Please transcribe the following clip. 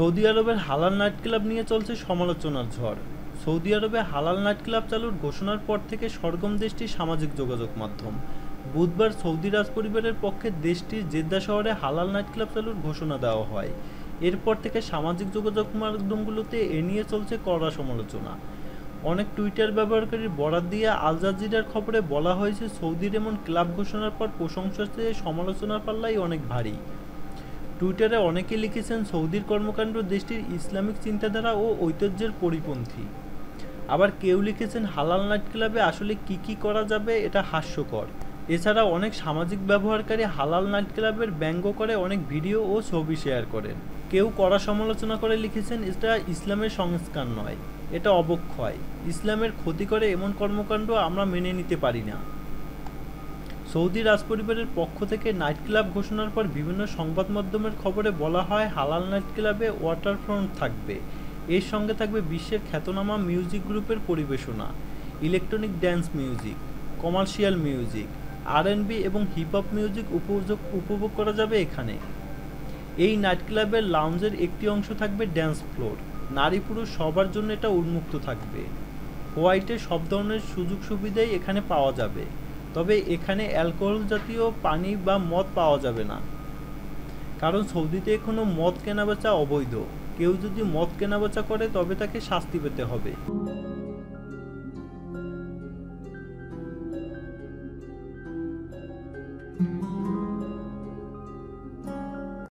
Saudi আরবের হালাল night club নিয়ে চলছে সমালোচনার ঝড় সৌদি আরবে হালাল নাইট ক্লাব চালুর ঘোষণার পর থেকে সরগম দেশটির সামাজিক যোগাযোগ মাধ্যম বুধবার সৌদি রাজ পরিবারের পক্ষে দেশটির জেদ্দা শহরে হালাল নাইট ক্লাব চালুর ঘোষণা দেওয়া হয় এরপর থেকে সামাজিক যোগাযোগ মাধ্যমগুলোতে এ নিয়ে চলছে কড়া সমালোচনা অনেক টুইটার ব্যবহারকারীর বরাদ দিয়ে আল জাজিরার খবরে বলা হয়েছে সৌদির এমন ক্লাব ঘোষণার পর প্রশংসা সমালোচনার পাল্লাই অনেক ভারী টুইটারে অনেকে লিখেছেন সৌদির কর্মকাণ্ড দেশটির ইসলামিক চিন্তাধারা ও ঐতিহ্যের পরিপন্থী আবার কেউ লিখেছেন হালাল নাইট ক্লাবে আসলে কি কি করা যাবে এটা হাস্যকর এছাড়া অনেক সামাজিক ব্যবহারকারী হালাল নাইট ক্লাবের ব্যঙ্গ করে অনেক ভিডিও ও ছবি শেয়ার করেন কেউ কড়া সমালোচনা করে লিখেছেন এটা ইসলামের সংস্কার নয় এটা অবক্ষয় ইসলামের ক্ষতি করে এমন কর্মকাণ্ড আমরা মেনে নিতে পারি না সৌদি রাজপরিবারের পক্ষ থেকে নাইট ক্লাব ঘোষণার পর বিভিন্ন সংবাদ মাধ্যমের খবরে বলা হয় হালাল নাইট ক্লাবে ওয়াটারফ্রন্ট থাকবে এর সঙ্গে থাকবে বিশ্বের খ্যাতনামা মিউজিক গ্রুপের পরিবেশনা electronic dance music commercial music R and B এবং হিপ হপ মিউজিক উপভোগ উপভোগ করা যাবে এখানে এই নাইট ক্লাবের লাউঞ্জের একটি অংশ থাকবে ড্যান্স ফ্লোর নারী পুরুষ সবার জন্য এটা উন্মুক্ত থাকবে হোয়াইটে সব ধরনের সুযোগ সুবিধাই এখানে পাওয়া যাবে তবে এখানে অ্যালকোহল জাতীয় পানি বা মদ পাওয়া যাবে না কারণ সৌদিতে এখনো মদ কেনাবেচা অবৈধ কেউ যদি মদ কেনাবেচা করে তবে তাকে শাস্তি পেতে হবে thank you